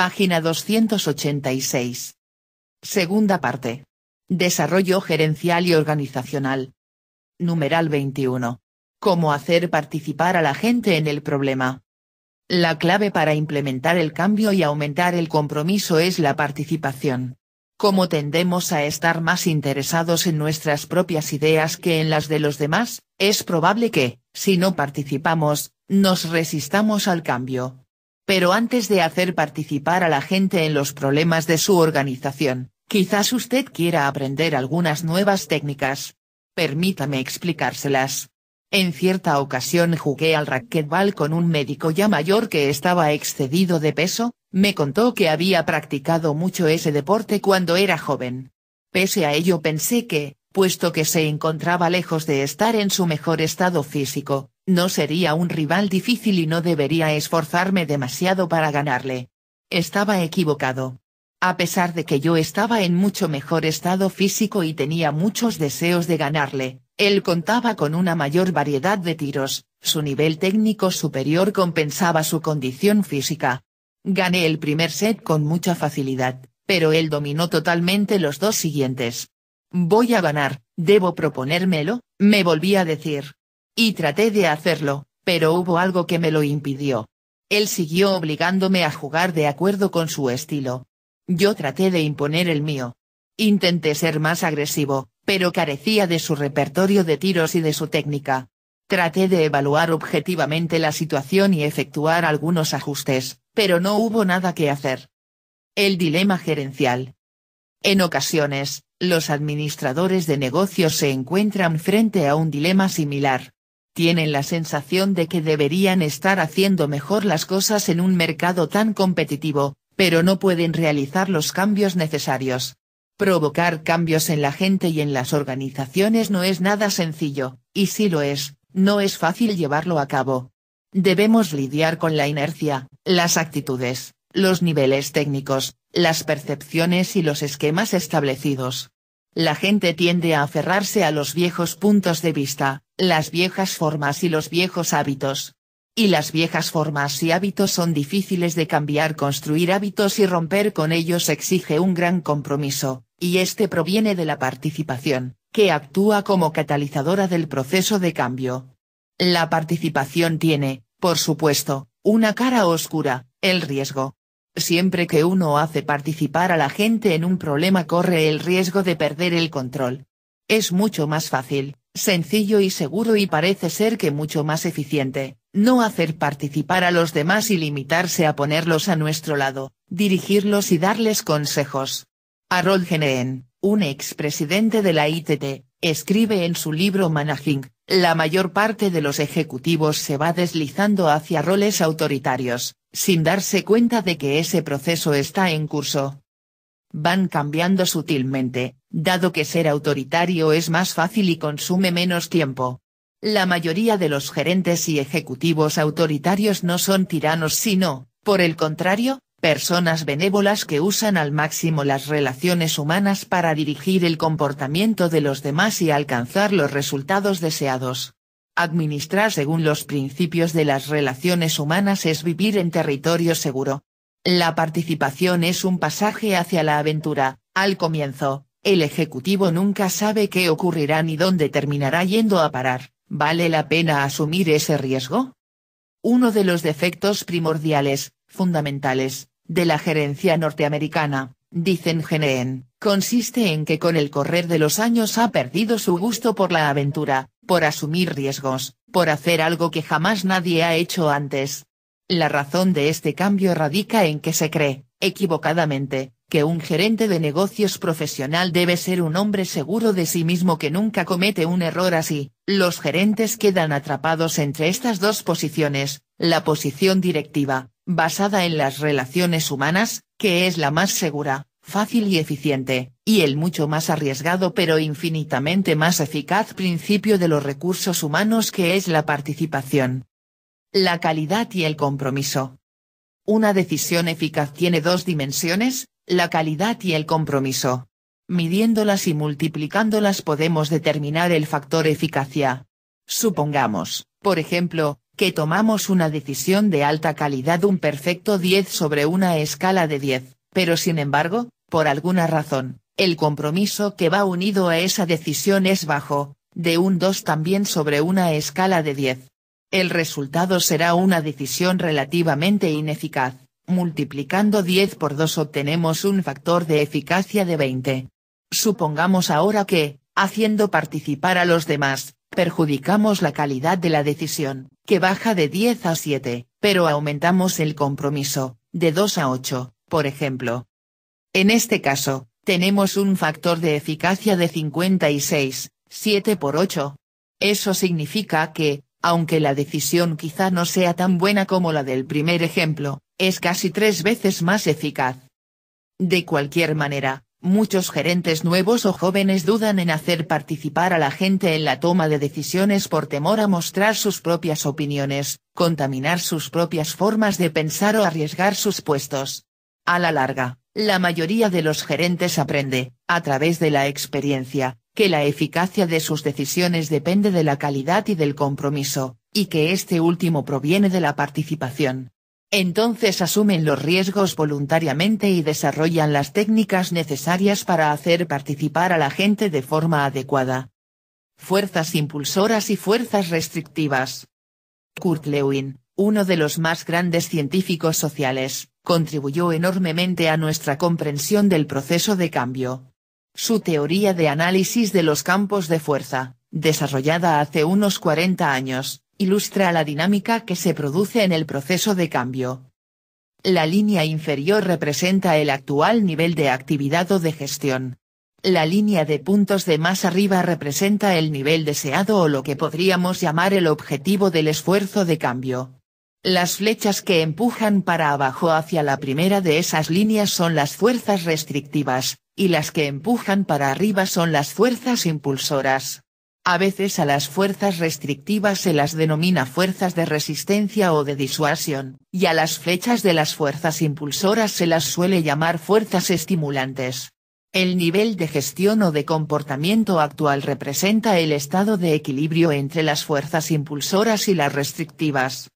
Página 286. Segunda parte. Desarrollo gerencial y organizacional. Numeral 21. Cómo hacer participar a la gente en el problema. La clave para implementar el cambio y aumentar el compromiso es la participación. Como tendemos a estar más interesados en nuestras propias ideas que en las de los demás, es probable que, si no participamos, nos resistamos al cambio, pero antes de hacer participar a la gente en los problemas de su organización, quizás usted quiera aprender algunas nuevas técnicas. Permítame explicárselas. En cierta ocasión jugué al racquetball con un médico ya mayor que estaba excedido de peso, me contó que había practicado mucho ese deporte cuando era joven. Pese a ello pensé que, puesto que se encontraba lejos de estar en su mejor estado físico, no sería un rival difícil y no debería esforzarme demasiado para ganarle. Estaba equivocado. A pesar de que yo estaba en mucho mejor estado físico y tenía muchos deseos de ganarle, él contaba con una mayor variedad de tiros, su nivel técnico superior compensaba su condición física. Gané el primer set con mucha facilidad, pero él dominó totalmente los dos siguientes. Voy a ganar, debo proponérmelo, me volví a decir. Y traté de hacerlo, pero hubo algo que me lo impidió. Él siguió obligándome a jugar de acuerdo con su estilo. Yo traté de imponer el mío. Intenté ser más agresivo, pero carecía de su repertorio de tiros y de su técnica. Traté de evaluar objetivamente la situación y efectuar algunos ajustes, pero no hubo nada que hacer. El dilema gerencial. En ocasiones, los administradores de negocios se encuentran frente a un dilema similar tienen la sensación de que deberían estar haciendo mejor las cosas en un mercado tan competitivo, pero no pueden realizar los cambios necesarios. Provocar cambios en la gente y en las organizaciones no es nada sencillo, y si lo es, no es fácil llevarlo a cabo. Debemos lidiar con la inercia, las actitudes, los niveles técnicos, las percepciones y los esquemas establecidos. La gente tiende a aferrarse a los viejos puntos de vista, las viejas formas y los viejos hábitos. Y las viejas formas y hábitos son difíciles de cambiar. Construir hábitos y romper con ellos exige un gran compromiso, y este proviene de la participación, que actúa como catalizadora del proceso de cambio. La participación tiene, por supuesto, una cara oscura, el riesgo, Siempre que uno hace participar a la gente en un problema corre el riesgo de perder el control. Es mucho más fácil, sencillo y seguro y parece ser que mucho más eficiente, no hacer participar a los demás y limitarse a ponerlos a nuestro lado, dirigirlos y darles consejos. Harold Geneen, un expresidente de la ITT, escribe en su libro Managing, la mayor parte de los ejecutivos se va deslizando hacia roles autoritarios, sin darse cuenta de que ese proceso está en curso. Van cambiando sutilmente, dado que ser autoritario es más fácil y consume menos tiempo. La mayoría de los gerentes y ejecutivos autoritarios no son tiranos sino, por el contrario, personas benévolas que usan al máximo las relaciones humanas para dirigir el comportamiento de los demás y alcanzar los resultados deseados. Administrar según los principios de las relaciones humanas es vivir en territorio seguro. La participación es un pasaje hacia la aventura, al comienzo, el Ejecutivo nunca sabe qué ocurrirá ni dónde terminará yendo a parar, ¿vale la pena asumir ese riesgo? Uno de los defectos primordiales, fundamentales, de la gerencia norteamericana, dicen Geneen, consiste en que con el correr de los años ha perdido su gusto por la aventura, por asumir riesgos, por hacer algo que jamás nadie ha hecho antes. La razón de este cambio radica en que se cree, equivocadamente, que un gerente de negocios profesional debe ser un hombre seguro de sí mismo que nunca comete un error así, los gerentes quedan atrapados entre estas dos posiciones, la posición directiva, basada en las relaciones humanas, que es la más segura, fácil y eficiente, y el mucho más arriesgado pero infinitamente más eficaz principio de los recursos humanos que es la participación. La calidad y el compromiso. Una decisión eficaz tiene dos dimensiones, la calidad y el compromiso. Midiéndolas y multiplicándolas podemos determinar el factor eficacia. Supongamos, por ejemplo, que tomamos una decisión de alta calidad un perfecto 10 sobre una escala de 10. Pero sin embargo, por alguna razón, el compromiso que va unido a esa decisión es bajo, de un 2 también sobre una escala de 10. El resultado será una decisión relativamente ineficaz, multiplicando 10 por 2 obtenemos un factor de eficacia de 20. Supongamos ahora que, haciendo participar a los demás, perjudicamos la calidad de la decisión, que baja de 10 a 7, pero aumentamos el compromiso, de 2 a 8, por ejemplo. En este caso, tenemos un factor de eficacia de 56, 7 por 8. Eso significa que, aunque la decisión quizá no sea tan buena como la del primer ejemplo, es casi tres veces más eficaz. De cualquier manera, muchos gerentes nuevos o jóvenes dudan en hacer participar a la gente en la toma de decisiones por temor a mostrar sus propias opiniones, contaminar sus propias formas de pensar o arriesgar sus puestos. A la larga, la mayoría de los gerentes aprende, a través de la experiencia, que la eficacia de sus decisiones depende de la calidad y del compromiso, y que este último proviene de la participación. Entonces asumen los riesgos voluntariamente y desarrollan las técnicas necesarias para hacer participar a la gente de forma adecuada. Fuerzas impulsoras y fuerzas restrictivas. Kurt Lewin, uno de los más grandes científicos sociales, contribuyó enormemente a nuestra comprensión del proceso de cambio. Su teoría de análisis de los campos de fuerza, desarrollada hace unos 40 años, ilustra la dinámica que se produce en el proceso de cambio. La línea inferior representa el actual nivel de actividad o de gestión. La línea de puntos de más arriba representa el nivel deseado o lo que podríamos llamar el objetivo del esfuerzo de cambio. Las flechas que empujan para abajo hacia la primera de esas líneas son las fuerzas restrictivas, y las que empujan para arriba son las fuerzas impulsoras. A veces a las fuerzas restrictivas se las denomina fuerzas de resistencia o de disuasión, y a las flechas de las fuerzas impulsoras se las suele llamar fuerzas estimulantes. El nivel de gestión o de comportamiento actual representa el estado de equilibrio entre las fuerzas impulsoras y las restrictivas.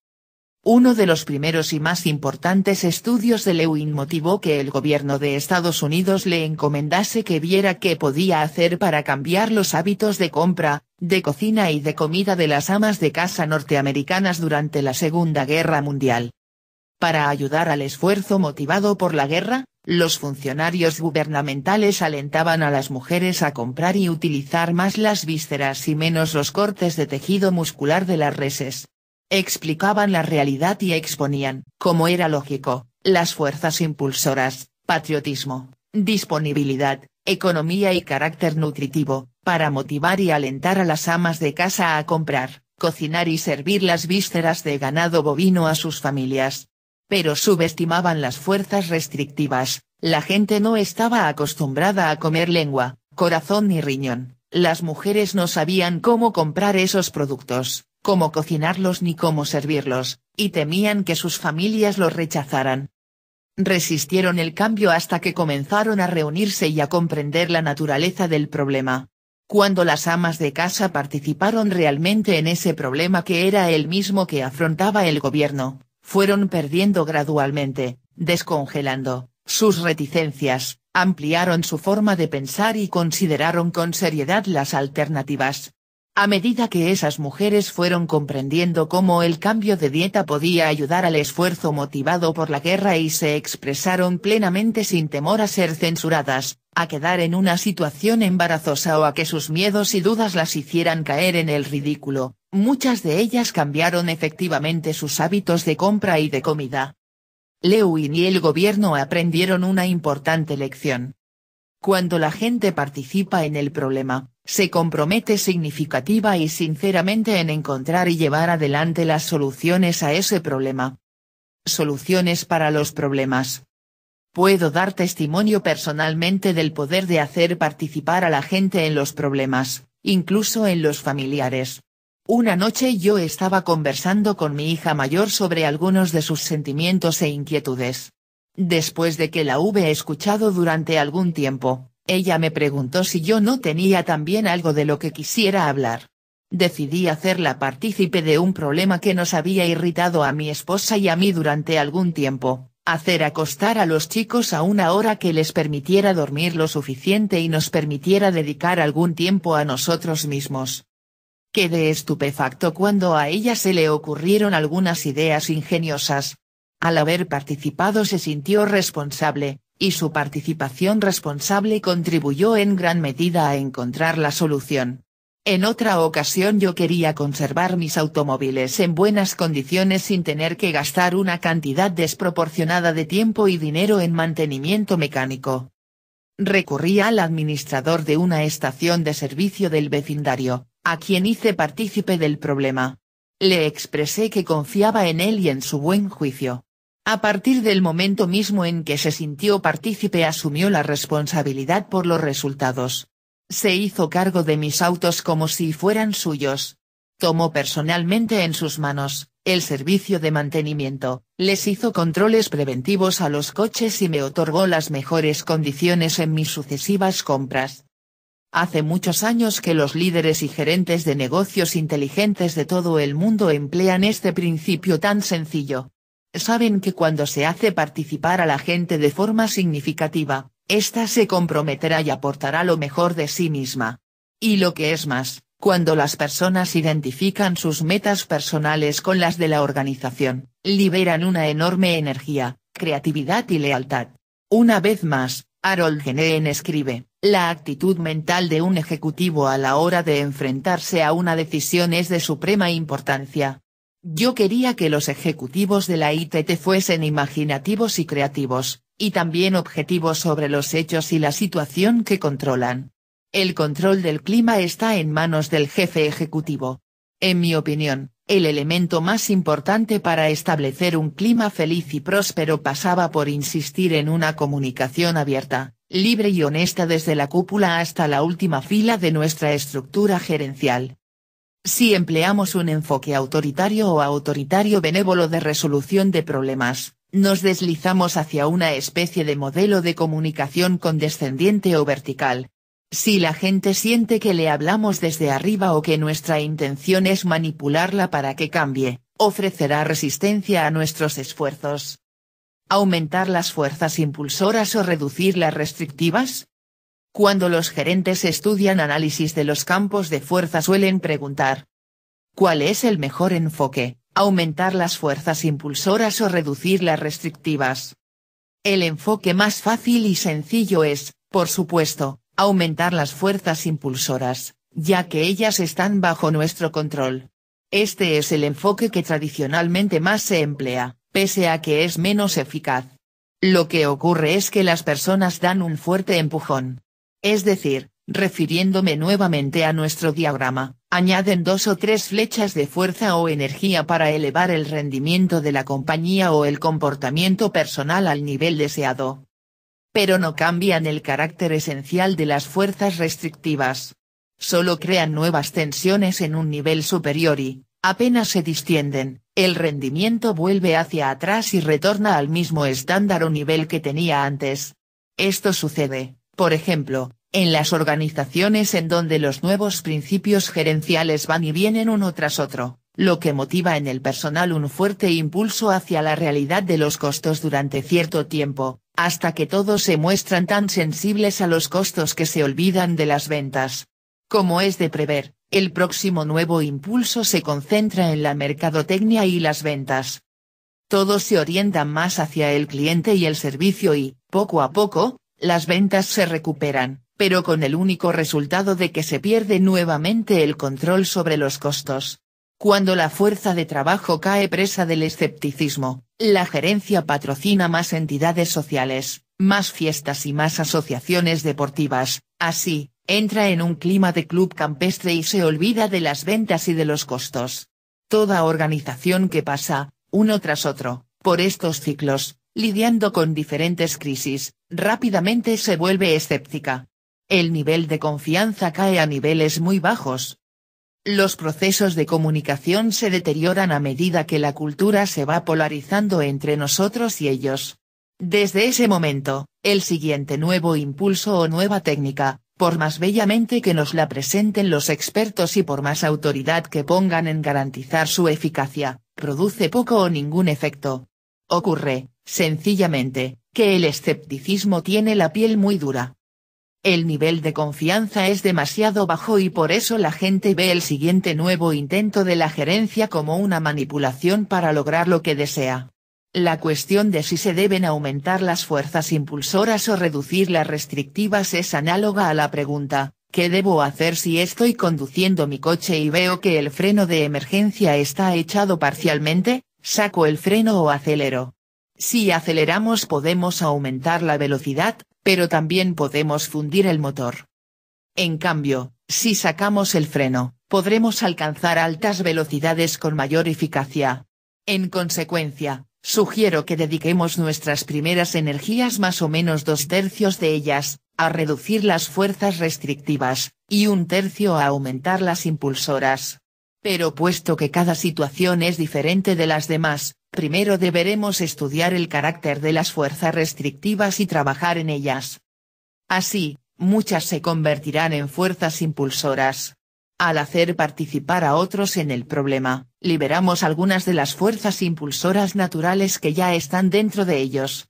Uno de los primeros y más importantes estudios de Lewin motivó que el gobierno de Estados Unidos le encomendase que viera qué podía hacer para cambiar los hábitos de compra, de cocina y de comida de las amas de casa norteamericanas durante la Segunda Guerra Mundial. Para ayudar al esfuerzo motivado por la guerra, los funcionarios gubernamentales alentaban a las mujeres a comprar y utilizar más las vísceras y menos los cortes de tejido muscular de las reses, explicaban la realidad y exponían, como era lógico, las fuerzas impulsoras, patriotismo, disponibilidad, economía y carácter nutritivo, para motivar y alentar a las amas de casa a comprar, cocinar y servir las vísceras de ganado bovino a sus familias. Pero subestimaban las fuerzas restrictivas, la gente no estaba acostumbrada a comer lengua, corazón ni riñón, las mujeres no sabían cómo comprar esos productos, cómo cocinarlos ni cómo servirlos, y temían que sus familias los rechazaran. Resistieron el cambio hasta que comenzaron a reunirse y a comprender la naturaleza del problema. Cuando las amas de casa participaron realmente en ese problema que era el mismo que afrontaba el gobierno, fueron perdiendo gradualmente, descongelando, sus reticencias, ampliaron su forma de pensar y consideraron con seriedad las alternativas, a medida que esas mujeres fueron comprendiendo cómo el cambio de dieta podía ayudar al esfuerzo motivado por la guerra y se expresaron plenamente sin temor a ser censuradas, a quedar en una situación embarazosa o a que sus miedos y dudas las hicieran caer en el ridículo, muchas de ellas cambiaron efectivamente sus hábitos de compra y de comida. Lewin y el gobierno aprendieron una importante lección. Cuando la gente participa en el problema, se compromete significativa y sinceramente en encontrar y llevar adelante las soluciones a ese problema. Soluciones para los problemas. Puedo dar testimonio personalmente del poder de hacer participar a la gente en los problemas, incluso en los familiares. Una noche yo estaba conversando con mi hija mayor sobre algunos de sus sentimientos e inquietudes. Después de que la hube escuchado durante algún tiempo, ella me preguntó si yo no tenía también algo de lo que quisiera hablar. Decidí hacerla partícipe de un problema que nos había irritado a mi esposa y a mí durante algún tiempo, hacer acostar a los chicos a una hora que les permitiera dormir lo suficiente y nos permitiera dedicar algún tiempo a nosotros mismos. Quedé estupefacto cuando a ella se le ocurrieron algunas ideas ingeniosas, al haber participado se sintió responsable, y su participación responsable contribuyó en gran medida a encontrar la solución. En otra ocasión yo quería conservar mis automóviles en buenas condiciones sin tener que gastar una cantidad desproporcionada de tiempo y dinero en mantenimiento mecánico. Recurrí al administrador de una estación de servicio del vecindario, a quien hice partícipe del problema. Le expresé que confiaba en él y en su buen juicio. A partir del momento mismo en que se sintió partícipe asumió la responsabilidad por los resultados. Se hizo cargo de mis autos como si fueran suyos. Tomó personalmente en sus manos, el servicio de mantenimiento, les hizo controles preventivos a los coches y me otorgó las mejores condiciones en mis sucesivas compras. Hace muchos años que los líderes y gerentes de negocios inteligentes de todo el mundo emplean este principio tan sencillo. Saben que cuando se hace participar a la gente de forma significativa, ésta se comprometerá y aportará lo mejor de sí misma. Y lo que es más, cuando las personas identifican sus metas personales con las de la organización, liberan una enorme energía, creatividad y lealtad. Una vez más, Harold Geneen escribe, la actitud mental de un ejecutivo a la hora de enfrentarse a una decisión es de suprema importancia. Yo quería que los ejecutivos de la ITT fuesen imaginativos y creativos, y también objetivos sobre los hechos y la situación que controlan. El control del clima está en manos del jefe ejecutivo, en mi opinión, el elemento más importante para establecer un clima feliz y próspero pasaba por insistir en una comunicación abierta, libre y honesta desde la cúpula hasta la última fila de nuestra estructura gerencial. Si empleamos un enfoque autoritario o autoritario benévolo de resolución de problemas, nos deslizamos hacia una especie de modelo de comunicación condescendiente o vertical, si la gente siente que le hablamos desde arriba o que nuestra intención es manipularla para que cambie, ofrecerá resistencia a nuestros esfuerzos. Aumentar las fuerzas impulsoras o reducir las restrictivas, cuando los gerentes estudian análisis de los campos de fuerza suelen preguntar. ¿Cuál es el mejor enfoque? ¿Aumentar las fuerzas impulsoras o reducir las restrictivas? El enfoque más fácil y sencillo es, por supuesto, aumentar las fuerzas impulsoras, ya que ellas están bajo nuestro control. Este es el enfoque que tradicionalmente más se emplea, pese a que es menos eficaz. Lo que ocurre es que las personas dan un fuerte empujón. Es decir, refiriéndome nuevamente a nuestro diagrama, añaden dos o tres flechas de fuerza o energía para elevar el rendimiento de la compañía o el comportamiento personal al nivel deseado pero no cambian el carácter esencial de las fuerzas restrictivas. Solo crean nuevas tensiones en un nivel superior y, apenas se distienden, el rendimiento vuelve hacia atrás y retorna al mismo estándar o nivel que tenía antes. Esto sucede, por ejemplo, en las organizaciones en donde los nuevos principios gerenciales van y vienen uno tras otro, lo que motiva en el personal un fuerte impulso hacia la realidad de los costos durante cierto tiempo, hasta que todos se muestran tan sensibles a los costos que se olvidan de las ventas. Como es de prever, el próximo nuevo impulso se concentra en la mercadotecnia y las ventas. Todos se orientan más hacia el cliente y el servicio y, poco a poco, las ventas se recuperan, pero con el único resultado de que se pierde nuevamente el control sobre los costos. Cuando la fuerza de trabajo cae presa del escepticismo, la gerencia patrocina más entidades sociales, más fiestas y más asociaciones deportivas, así, entra en un clima de club campestre y se olvida de las ventas y de los costos. Toda organización que pasa, uno tras otro, por estos ciclos, lidiando con diferentes crisis, rápidamente se vuelve escéptica. El nivel de confianza cae a niveles muy bajos, los procesos de comunicación se deterioran a medida que la cultura se va polarizando entre nosotros y ellos. Desde ese momento, el siguiente nuevo impulso o nueva técnica, por más bellamente que nos la presenten los expertos y por más autoridad que pongan en garantizar su eficacia, produce poco o ningún efecto. Ocurre, sencillamente, que el escepticismo tiene la piel muy dura. El nivel de confianza es demasiado bajo y por eso la gente ve el siguiente nuevo intento de la gerencia como una manipulación para lograr lo que desea. La cuestión de si se deben aumentar las fuerzas impulsoras o reducir las restrictivas es análoga a la pregunta, ¿qué debo hacer si estoy conduciendo mi coche y veo que el freno de emergencia está echado parcialmente? ¿Saco el freno o acelero? Si aceleramos podemos aumentar la velocidad, pero también podemos fundir el motor. En cambio, si sacamos el freno, podremos alcanzar altas velocidades con mayor eficacia. En consecuencia, sugiero que dediquemos nuestras primeras energías más o menos dos tercios de ellas, a reducir las fuerzas restrictivas, y un tercio a aumentar las impulsoras. Pero puesto que cada situación es diferente de las demás, primero deberemos estudiar el carácter de las fuerzas restrictivas y trabajar en ellas. Así, muchas se convertirán en fuerzas impulsoras. Al hacer participar a otros en el problema, liberamos algunas de las fuerzas impulsoras naturales que ya están dentro de ellos.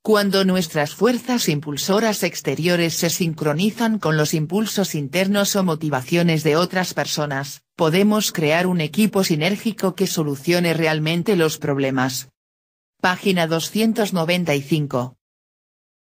Cuando nuestras fuerzas impulsoras exteriores se sincronizan con los impulsos internos o motivaciones de otras personas, podemos crear un equipo sinérgico que solucione realmente los problemas. Página 295.